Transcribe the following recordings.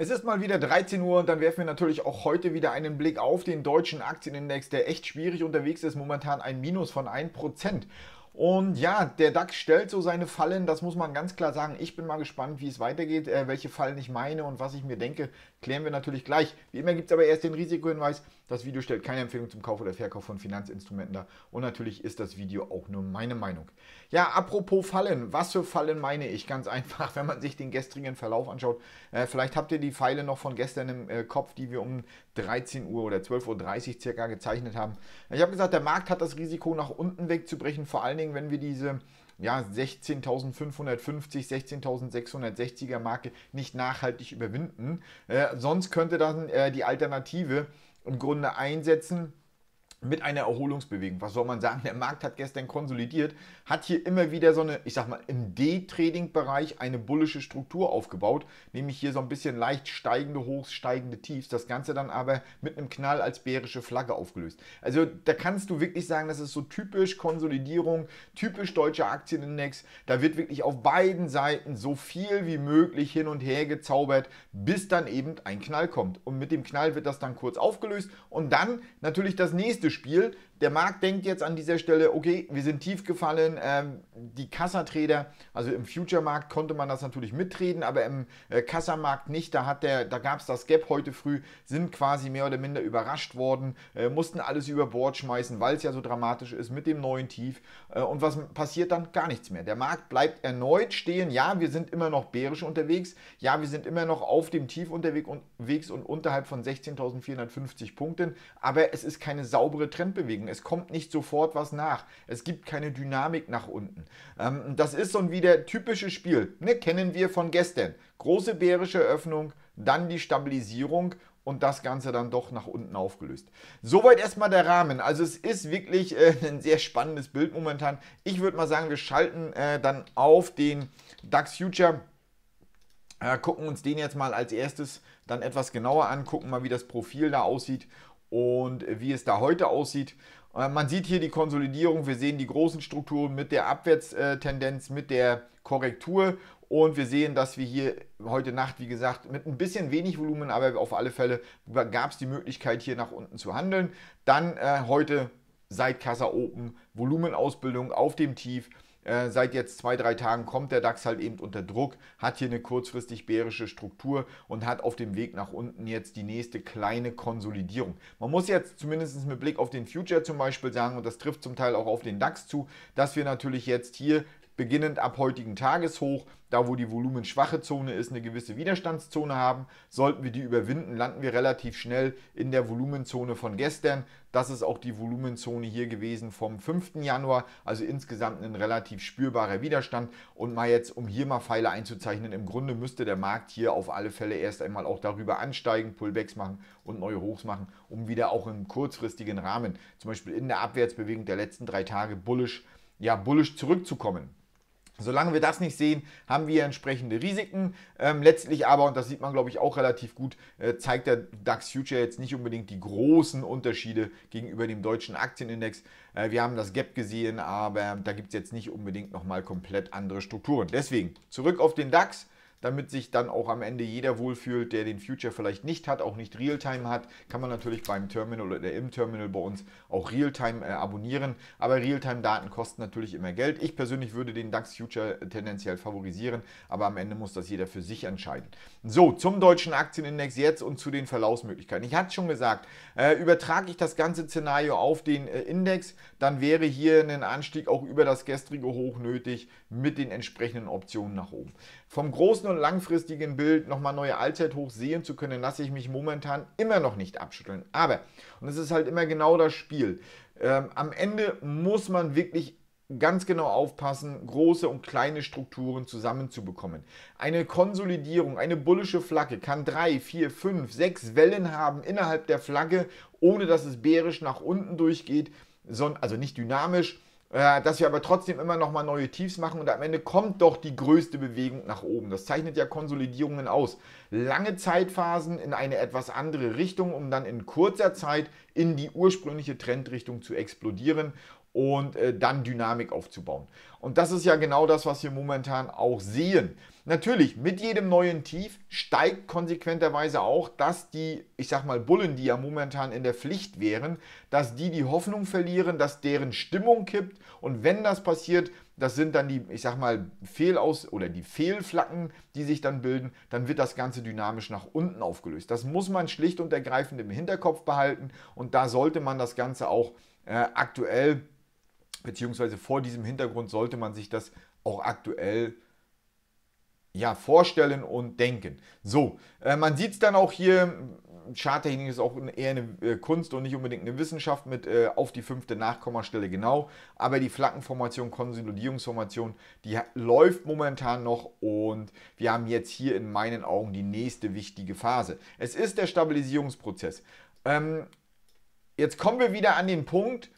Es ist mal wieder 13 Uhr und dann werfen wir natürlich auch heute wieder einen Blick auf den deutschen Aktienindex, der echt schwierig unterwegs ist, momentan ein Minus von 1%. Und ja, der DAX stellt so seine Fallen, das muss man ganz klar sagen. Ich bin mal gespannt, wie es weitergeht, äh, welche Fallen ich meine und was ich mir denke, klären wir natürlich gleich. Wie immer gibt es aber erst den Risikohinweis. Das Video stellt keine Empfehlung zum Kauf oder Verkauf von Finanzinstrumenten dar. Und natürlich ist das Video auch nur meine Meinung. Ja, apropos Fallen. Was für Fallen meine ich? Ganz einfach, wenn man sich den gestrigen Verlauf anschaut. Äh, vielleicht habt ihr die Pfeile noch von gestern im äh, Kopf, die wir um 13 Uhr oder 12.30 Uhr circa gezeichnet haben. Ich habe gesagt, der Markt hat das Risiko, nach unten wegzubrechen. Vor allen Dingen, wenn wir diese ja, 16.550, 16.660er Marke nicht nachhaltig überwinden. Äh, sonst könnte dann äh, die Alternative im Grunde einsetzen, mit einer Erholungsbewegung. Was soll man sagen? Der Markt hat gestern konsolidiert, hat hier immer wieder so eine, ich sag mal, im D-Trading-Bereich eine bullische Struktur aufgebaut, nämlich hier so ein bisschen leicht steigende Hochs, steigende Tiefs. Das Ganze dann aber mit einem Knall als bärische Flagge aufgelöst. Also da kannst du wirklich sagen, das ist so typisch Konsolidierung, typisch deutscher Aktienindex. Da wird wirklich auf beiden Seiten so viel wie möglich hin und her gezaubert, bis dann eben ein Knall kommt. Und mit dem Knall wird das dann kurz aufgelöst und dann natürlich das nächste gutes Spiel. Der Markt denkt jetzt an dieser Stelle, okay, wir sind tief gefallen. Ähm, die Kassatrader, also im Future-Markt konnte man das natürlich mittreten, aber im äh, Kassamarkt nicht. Da, da gab es das Gap heute früh, sind quasi mehr oder minder überrascht worden, äh, mussten alles über Bord schmeißen, weil es ja so dramatisch ist mit dem neuen Tief. Äh, und was passiert dann? Gar nichts mehr. Der Markt bleibt erneut stehen. Ja, wir sind immer noch bärisch unterwegs. Ja, wir sind immer noch auf dem Tief unterwegs und unterhalb von 16.450 Punkten. Aber es ist keine saubere obere bewegen. Es kommt nicht sofort was nach. Es gibt keine Dynamik nach unten. Ähm, das ist so ein wieder typisches Spiel. Ne? Kennen wir von gestern. Große bärische Öffnung, dann die Stabilisierung und das Ganze dann doch nach unten aufgelöst. Soweit erstmal der Rahmen. Also es ist wirklich äh, ein sehr spannendes Bild momentan. Ich würde mal sagen, wir schalten äh, dann auf den DAX Future. Äh, gucken uns den jetzt mal als erstes dann etwas genauer an, gucken mal, wie das Profil da aussieht und wie es da heute aussieht. Äh, man sieht hier die Konsolidierung, wir sehen die großen Strukturen mit der Abwärtstendenz, mit der Korrektur und wir sehen, dass wir hier heute Nacht, wie gesagt, mit ein bisschen wenig Volumen, aber auf alle Fälle gab es die Möglichkeit, hier nach unten zu handeln. Dann äh, heute seit Kassa Open Volumenausbildung auf dem Tief äh, seit jetzt zwei, drei Tagen kommt der DAX halt eben unter Druck, hat hier eine kurzfristig bärische Struktur und hat auf dem Weg nach unten jetzt die nächste kleine Konsolidierung. Man muss jetzt zumindest mit Blick auf den Future zum Beispiel sagen, und das trifft zum Teil auch auf den DAX zu, dass wir natürlich jetzt hier beginnend ab heutigen Tageshoch, da wo die volumenschwache Zone ist, eine gewisse Widerstandszone haben. Sollten wir die überwinden, landen wir relativ schnell in der Volumenzone von gestern. Das ist auch die Volumenzone hier gewesen vom 5. Januar, also insgesamt ein relativ spürbarer Widerstand. Und mal jetzt, um hier mal Pfeile einzuzeichnen, im Grunde müsste der Markt hier auf alle Fälle erst einmal auch darüber ansteigen, Pullbacks machen und neue Hochs machen, um wieder auch im kurzfristigen Rahmen, zum Beispiel in der Abwärtsbewegung der letzten drei Tage bullisch, ja, bullisch zurückzukommen. Solange wir das nicht sehen, haben wir entsprechende Risiken. Ähm, letztlich aber, und das sieht man, glaube ich, auch relativ gut, äh, zeigt der DAX Future jetzt nicht unbedingt die großen Unterschiede gegenüber dem deutschen Aktienindex. Äh, wir haben das Gap gesehen, aber da gibt es jetzt nicht unbedingt nochmal komplett andere Strukturen. Deswegen zurück auf den DAX damit sich dann auch am Ende jeder wohlfühlt, der den Future vielleicht nicht hat, auch nicht Realtime hat, kann man natürlich beim Terminal oder im Terminal bei uns auch Realtime äh, abonnieren. Aber Realtime-Daten kosten natürlich immer Geld. Ich persönlich würde den DAX Future tendenziell favorisieren, aber am Ende muss das jeder für sich entscheiden. So, zum deutschen Aktienindex jetzt und zu den Verlaufsmöglichkeiten. Ich hatte schon gesagt, äh, übertrage ich das ganze Szenario auf den äh, Index, dann wäre hier ein Anstieg auch über das gestrige Hoch nötig mit den entsprechenden Optionen nach oben vom großen und langfristigen Bild nochmal neue Allzeithoch sehen zu können, lasse ich mich momentan immer noch nicht abschütteln. Aber, und es ist halt immer genau das Spiel, ähm, am Ende muss man wirklich ganz genau aufpassen, große und kleine Strukturen zusammenzubekommen. Eine Konsolidierung, eine bullische Flagge kann drei, vier, fünf, sechs Wellen haben innerhalb der Flagge, ohne dass es bärisch nach unten durchgeht, also nicht dynamisch, äh, dass wir aber trotzdem immer noch mal neue Tiefs machen und am Ende kommt doch die größte Bewegung nach oben. Das zeichnet ja Konsolidierungen aus. Lange Zeitphasen in eine etwas andere Richtung, um dann in kurzer Zeit in die ursprüngliche Trendrichtung zu explodieren und äh, dann Dynamik aufzubauen. Und das ist ja genau das, was wir momentan auch sehen. Natürlich, mit jedem neuen Tief steigt konsequenterweise auch, dass die, ich sag mal, Bullen, die ja momentan in der Pflicht wären, dass die die Hoffnung verlieren, dass deren Stimmung kippt. Und wenn das passiert, das sind dann die, ich sag mal, Fehlaus- oder die Fehlflacken, die sich dann bilden, dann wird das Ganze dynamisch nach unten aufgelöst. Das muss man schlicht und ergreifend im Hinterkopf behalten und da sollte man das Ganze auch äh, aktuell Beziehungsweise vor diesem Hintergrund sollte man sich das auch aktuell ja, vorstellen und denken. So, äh, man sieht es dann auch hier, Charttechnik ist auch eher eine äh, Kunst und nicht unbedingt eine Wissenschaft mit äh, auf die fünfte Nachkommastelle genau, aber die Flaggenformation, Konsolidierungsformation, die läuft momentan noch und wir haben jetzt hier in meinen Augen die nächste wichtige Phase. Es ist der Stabilisierungsprozess. Ähm, jetzt kommen wir wieder an den Punkt,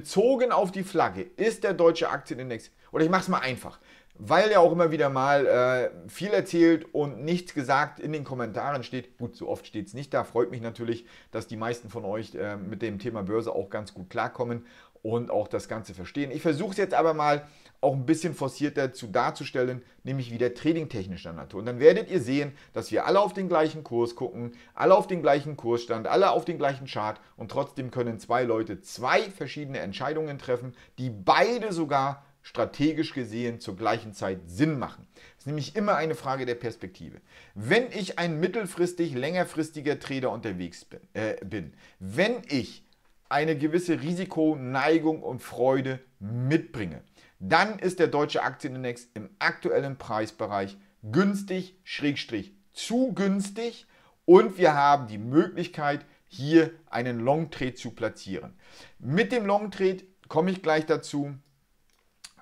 bezogen auf die Flagge ist der deutsche Aktienindex, oder ich mache es mal einfach, weil ja auch immer wieder mal äh, viel erzählt und nichts gesagt in den Kommentaren steht. Gut, so oft steht es nicht da. Freut mich natürlich, dass die meisten von euch äh, mit dem Thema Börse auch ganz gut klarkommen und auch das Ganze verstehen. Ich versuche es jetzt aber mal auch ein bisschen forcierter zu darzustellen, nämlich wieder tradingtechnischer Natur. Und dann werdet ihr sehen, dass wir alle auf den gleichen Kurs gucken, alle auf den gleichen Kursstand, alle auf den gleichen Chart und trotzdem können zwei Leute zwei verschiedene Entscheidungen treffen, die beide sogar strategisch gesehen zur gleichen Zeit Sinn machen. Das ist nämlich immer eine Frage der Perspektive. Wenn ich ein mittelfristig, längerfristiger Trader unterwegs bin, äh, bin wenn ich eine gewisse Risikoneigung und Freude mitbringe, dann ist der deutsche Aktienindex im aktuellen Preisbereich günstig, schrägstrich zu günstig und wir haben die Möglichkeit, hier einen Long Trade zu platzieren. Mit dem Long Trade komme ich gleich dazu,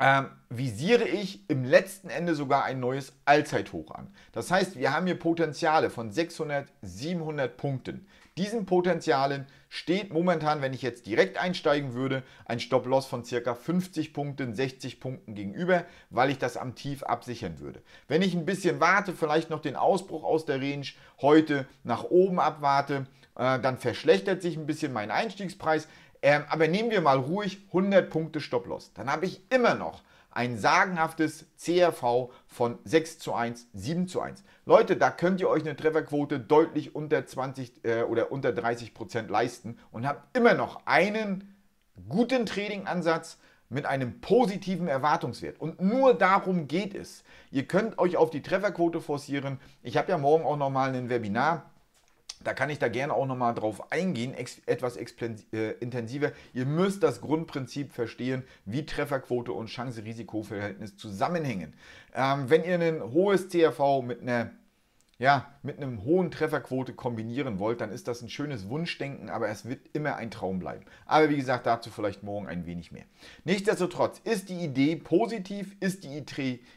ähm, visiere ich im letzten Ende sogar ein neues Allzeithoch an. Das heißt, wir haben hier Potenziale von 600, 700 Punkten. Diesen Potenzialen steht momentan, wenn ich jetzt direkt einsteigen würde, ein Stop-Loss von circa 50 Punkten, 60 Punkten gegenüber, weil ich das am Tief absichern würde. Wenn ich ein bisschen warte, vielleicht noch den Ausbruch aus der Range heute nach oben abwarte, äh, dann verschlechtert sich ein bisschen mein Einstiegspreis. Ähm, aber nehmen wir mal ruhig 100 Punkte Stop-Loss. Dann habe ich immer noch ein sagenhaftes CRV von 6 zu 1, 7 zu 1. Leute, da könnt ihr euch eine Trefferquote deutlich unter 20 äh, oder unter 30 Prozent leisten und habt immer noch einen guten Trading-Ansatz mit einem positiven Erwartungswert. Und nur darum geht es. Ihr könnt euch auf die Trefferquote forcieren. Ich habe ja morgen auch nochmal ein Webinar da kann ich da gerne auch nochmal drauf eingehen, ex etwas äh, intensiver. Ihr müsst das Grundprinzip verstehen, wie Trefferquote und Chance-Risiko-Verhältnis zusammenhängen. Ähm, wenn ihr ein hohes CRV mit einer ja, mit einem hohen Trefferquote kombinieren wollt, dann ist das ein schönes Wunschdenken, aber es wird immer ein Traum bleiben. Aber wie gesagt, dazu vielleicht morgen ein wenig mehr. Nichtsdestotrotz ist die Idee positiv, ist die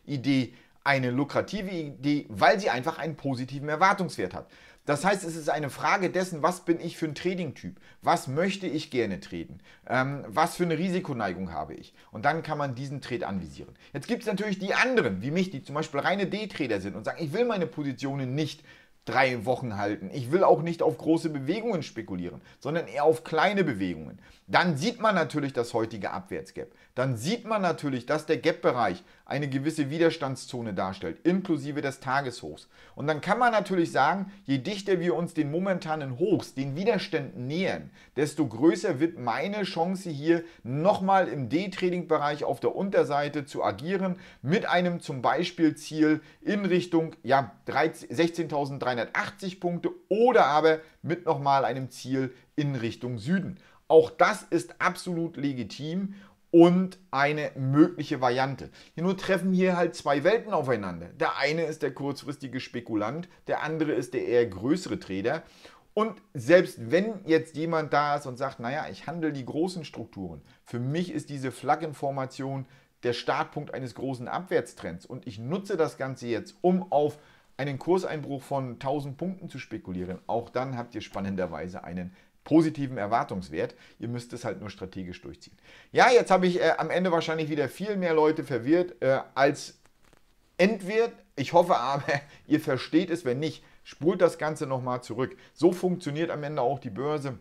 Idee eine lukrative Idee, weil sie einfach einen positiven Erwartungswert hat. Das heißt, es ist eine Frage dessen, was bin ich für ein Trading-Typ? Was möchte ich gerne traden? Ähm, was für eine Risikoneigung habe ich? Und dann kann man diesen Trade anvisieren. Jetzt gibt es natürlich die anderen, wie mich, die zum Beispiel reine D-Trader sind und sagen, ich will meine Positionen nicht drei Wochen halten. Ich will auch nicht auf große Bewegungen spekulieren, sondern eher auf kleine Bewegungen. Dann sieht man natürlich das heutige Abwärtsgap. Dann sieht man natürlich, dass der Gap-Bereich eine gewisse Widerstandszone darstellt, inklusive des Tageshochs. Und dann kann man natürlich sagen, je dichter wir uns den momentanen Hochs, den Widerständen nähern, desto größer wird meine Chance hier nochmal im D-Trading-Bereich auf der Unterseite zu agieren, mit einem zum Beispiel Ziel in Richtung ja, 16.380 Punkte oder aber mit nochmal einem Ziel in Richtung Süden. Auch das ist absolut legitim und eine mögliche Variante. Hier nur treffen hier halt zwei Welten aufeinander. Der eine ist der kurzfristige Spekulant, der andere ist der eher größere Trader. Und selbst wenn jetzt jemand da ist und sagt, naja, ich handle die großen Strukturen, für mich ist diese Flaggenformation der Startpunkt eines großen Abwärtstrends und ich nutze das Ganze jetzt, um auf einen Kurseinbruch von 1000 Punkten zu spekulieren, auch dann habt ihr spannenderweise einen positiven Erwartungswert. Ihr müsst es halt nur strategisch durchziehen. Ja, jetzt habe ich äh, am Ende wahrscheinlich wieder viel mehr Leute verwirrt äh, als entwirrt. Ich hoffe aber, ihr versteht es. Wenn nicht, spult das Ganze nochmal zurück. So funktioniert am Ende auch die Börse.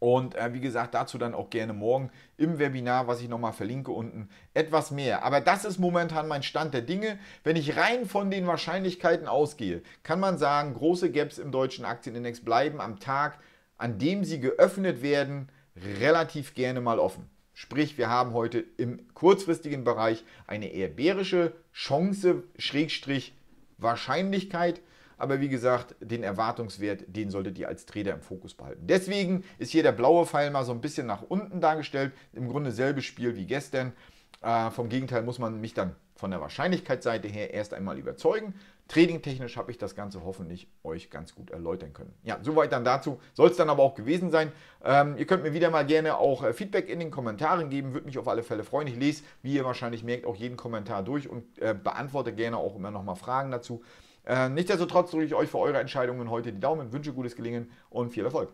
Und äh, wie gesagt, dazu dann auch gerne morgen im Webinar, was ich nochmal verlinke unten, etwas mehr. Aber das ist momentan mein Stand der Dinge. Wenn ich rein von den Wahrscheinlichkeiten ausgehe, kann man sagen, große Gaps im deutschen Aktienindex bleiben am Tag an dem sie geöffnet werden, relativ gerne mal offen. Sprich, wir haben heute im kurzfristigen Bereich eine eher bärische Chance, Schrägstrich Wahrscheinlichkeit. Aber wie gesagt, den Erwartungswert, den solltet ihr als Trader im Fokus behalten. Deswegen ist hier der blaue Pfeil mal so ein bisschen nach unten dargestellt. Im Grunde selbes Spiel wie gestern. Äh, vom Gegenteil muss man mich dann von der Wahrscheinlichkeitsseite her erst einmal überzeugen. Trading-technisch habe ich das Ganze hoffentlich euch ganz gut erläutern können. Ja, soweit dann dazu. Soll es dann aber auch gewesen sein. Ähm, ihr könnt mir wieder mal gerne auch äh, Feedback in den Kommentaren geben. Würde mich auf alle Fälle freuen. Ich lese, wie ihr wahrscheinlich merkt, auch jeden Kommentar durch und äh, beantworte gerne auch immer nochmal Fragen dazu. Äh, nichtsdestotrotz drücke ich euch für eure Entscheidungen heute die Daumen, wünsche gutes Gelingen und viel Erfolg.